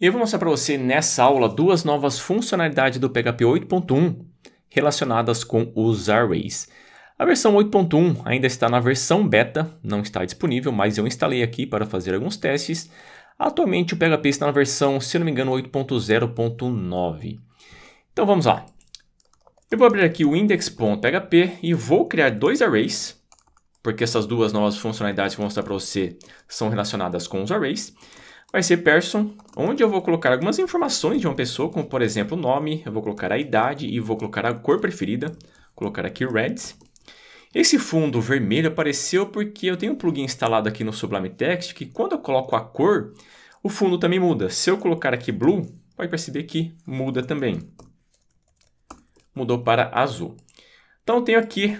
Eu vou mostrar para você nessa aula duas novas funcionalidades do PHP 8.1 relacionadas com os arrays. A versão 8.1 ainda está na versão beta, não está disponível, mas eu instalei aqui para fazer alguns testes. Atualmente o PHP está na versão, se não me engano, 8.0.9. Então vamos lá. Eu vou abrir aqui o index.php e vou criar dois arrays, porque essas duas novas funcionalidades que eu vou mostrar para você são relacionadas com os arrays vai ser person, onde eu vou colocar algumas informações de uma pessoa, como por exemplo o nome, eu vou colocar a idade e vou colocar a cor preferida, vou colocar aqui reds. Esse fundo vermelho apareceu porque eu tenho um plugin instalado aqui no Sublime Text que quando eu coloco a cor, o fundo também muda. Se eu colocar aqui blue, vai perceber que muda também. Mudou para azul. Então eu tenho aqui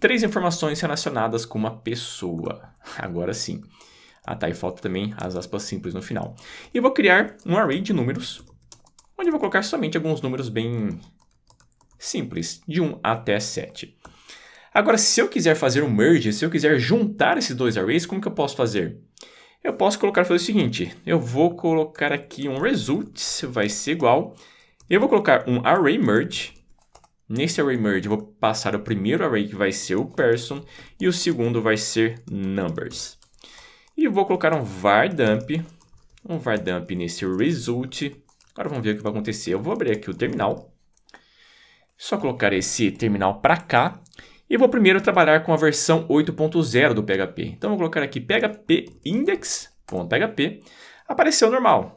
três informações relacionadas com uma pessoa. Agora sim. Ah, tá, e falta também as aspas simples no final. E eu vou criar um array de números, onde eu vou colocar somente alguns números bem simples, de 1 até 7. Agora, se eu quiser fazer um merge, se eu quiser juntar esses dois arrays, como que eu posso fazer? Eu posso colocar fazer o seguinte, eu vou colocar aqui um results, vai ser igual, eu vou colocar um array merge, Nesse array merge, eu vou passar o primeiro array que vai ser o person e o segundo vai ser numbers. E vou colocar um var dump, um var dump nesse result. Agora vamos ver o que vai acontecer. Eu vou abrir aqui o terminal. Só colocar esse terminal para cá. E vou primeiro trabalhar com a versão 8.0 do PHP. Então vou colocar aqui php index.php. Apareceu normal.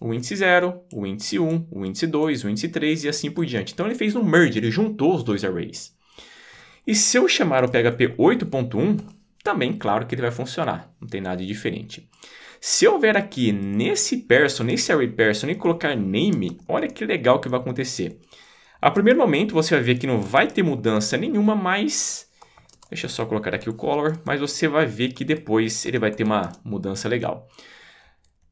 O índice 0, o índice 1, um, o índice 2, o índice 3 e assim por diante. Então ele fez um merge, ele juntou os dois arrays. E se eu chamar o PHP 8.1, também, claro que ele vai funcionar, não tem nada de diferente. Se eu ver aqui nesse person, nesse array person, e colocar name, olha que legal que vai acontecer. A primeiro momento você vai ver que não vai ter mudança nenhuma, mas... Deixa eu só colocar aqui o color, mas você vai ver que depois ele vai ter uma mudança legal.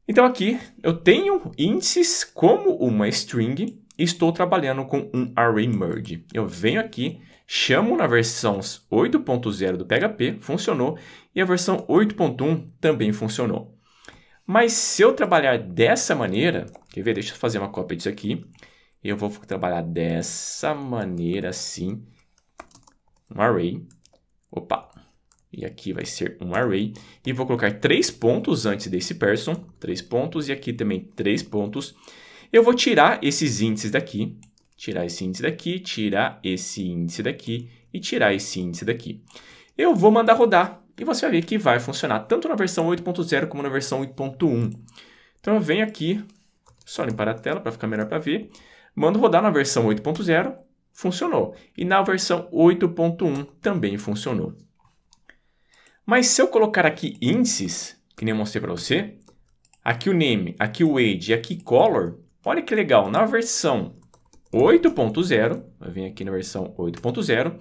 Então aqui eu tenho índices como uma string e estou trabalhando com um array merge. Eu venho aqui, Chamo na versão 8.0 do PHP funcionou e a versão 8.1 também funcionou. Mas se eu trabalhar dessa maneira, quer ver? Deixa eu fazer uma cópia disso aqui. Eu vou trabalhar dessa maneira assim, um array. Opa, e aqui vai ser um array, e vou colocar três pontos antes desse person, três pontos, e aqui também três pontos. Eu vou tirar esses índices daqui, tirar esse índice daqui, tirar esse índice daqui e tirar esse índice daqui. Eu vou mandar rodar e você vai ver que vai funcionar tanto na versão 8.0 como na versão 8.1. Então eu venho aqui, só limpar a tela para ficar melhor para ver, mando rodar na versão 8.0, funcionou. E na versão 8.1 também funcionou. Mas se eu colocar aqui índices, que nem eu mostrei para você, aqui o name, aqui o age, aqui color, olha que legal, na versão 8.0, vai vir aqui na versão 8.0,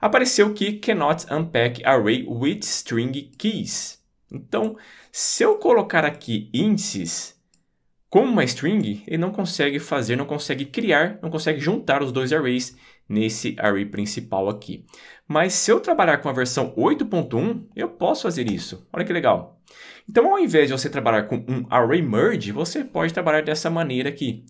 apareceu que cannot unpack array with string keys. Então, se eu colocar aqui índices como uma string, ele não consegue fazer, não consegue criar, não consegue juntar os dois arrays nesse array principal aqui. Mas se eu trabalhar com a versão 8.1, eu posso fazer isso. Olha que legal. Então, ao invés de você trabalhar com um array merge, você pode trabalhar dessa maneira aqui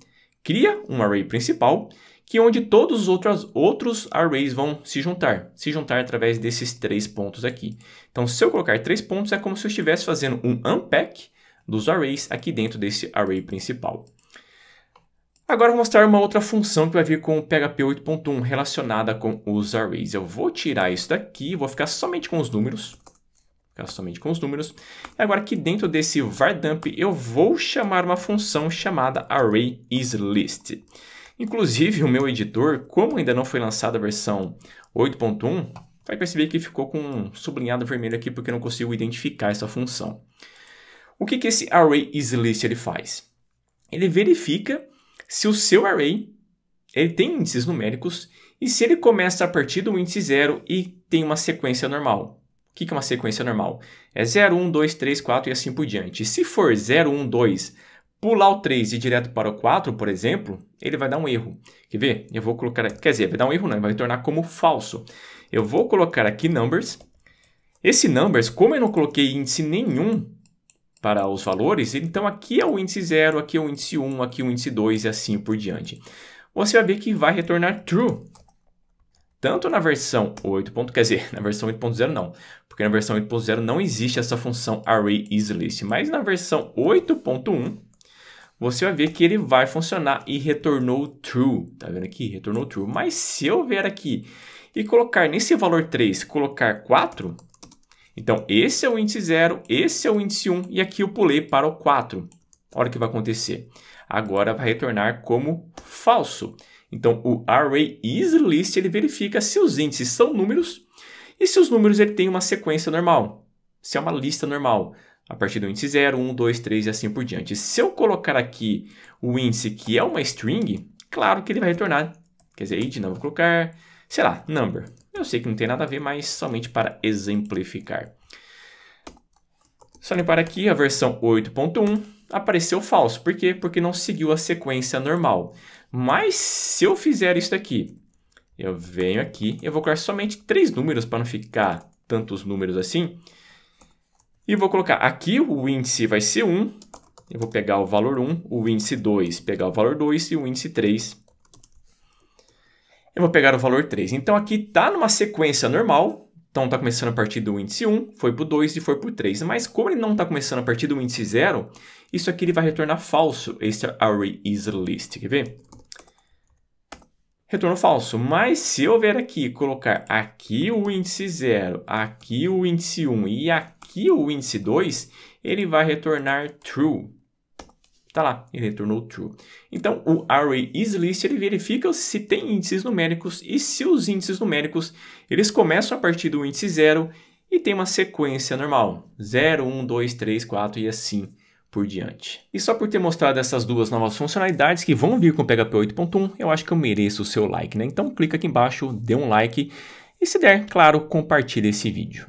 cria um array principal, que é onde todos os outros, outros arrays vão se juntar, se juntar através desses três pontos aqui. Então, se eu colocar três pontos, é como se eu estivesse fazendo um unpack dos arrays aqui dentro desse array principal. Agora vou mostrar uma outra função que vai vir com o PHP 8.1 relacionada com os arrays. Eu vou tirar isso daqui, vou ficar somente com os números ficar somente com os números. E agora aqui dentro desse var dump eu vou chamar uma função chamada array Inclusive o meu editor, como ainda não foi lançada a versão 8.1, vai perceber que ficou com um sublinhado vermelho aqui porque eu não consigo identificar essa função. O que, que esse array ele faz? Ele verifica se o seu array ele tem índices numéricos e se ele começa a partir do índice zero e tem uma sequência normal que, que é uma sequência normal? É 0, 1, 2, 3, 4 e assim por diante. Se for 0, 1, 2, pular o 3 e ir direto para o 4, por exemplo, ele vai dar um erro. Quer ver? Eu vou colocar... Quer dizer, vai dar um erro não, vai tornar como falso. Eu vou colocar aqui numbers. Esse numbers, como eu não coloquei índice nenhum para os valores, então aqui é o índice 0, aqui é o índice 1, aqui é o índice 2 e assim por diante. Você vai ver que vai retornar true tanto na versão 8. quer dizer, na versão 8.0 não, porque na versão 8.0 não existe essa função array is list, mas na versão 8.1 você vai ver que ele vai funcionar e retornou true, tá vendo aqui? Retornou true. Mas se eu vier aqui e colocar nesse valor 3, colocar 4, então esse é o índice 0, esse é o índice 1 e aqui eu pulei para o 4. Olha o que vai acontecer. Agora vai retornar como falso. Então, o array isList ele verifica se os índices são números e se os números ele tem uma sequência normal, se é uma lista normal, a partir do índice 0, 1, 2, 3 e assim por diante. Se eu colocar aqui o índice que é uma string, claro que ele vai retornar, quer dizer, id não, vou colocar, sei lá, number. Eu sei que não tem nada a ver, mas somente para exemplificar. Só limpar aqui a versão 8.1 apareceu falso. Por quê? Porque não seguiu a sequência normal. Mas se eu fizer isso aqui, eu venho aqui, eu vou colocar somente três números para não ficar tantos números assim. E vou colocar aqui o índice vai ser 1, eu vou pegar o valor 1, o índice 2, pegar o valor 2 e o índice 3. Eu vou pegar o valor 3. Então aqui está numa sequência normal, então está começando a partir do índice 1, foi para o 2 e foi para o 3. Mas como ele não está começando a partir do índice 0, isso aqui ele vai retornar falso. Esse é array is list, quer ver? Retorno falso, mas se eu vier aqui colocar aqui o índice 0, aqui o índice 1 e aqui o índice 2, ele vai retornar true está lá e retornou true. Então, o array isList ele verifica se tem índices numéricos e se os índices numéricos eles começam a partir do índice 0 e tem uma sequência normal, 0, 1, 2, 3, 4 e assim por diante. E só por ter mostrado essas duas novas funcionalidades que vão vir com o PHP 8.1, eu acho que eu mereço o seu like, né? Então clica aqui embaixo, dê um like e se der, claro, compartilhe esse vídeo.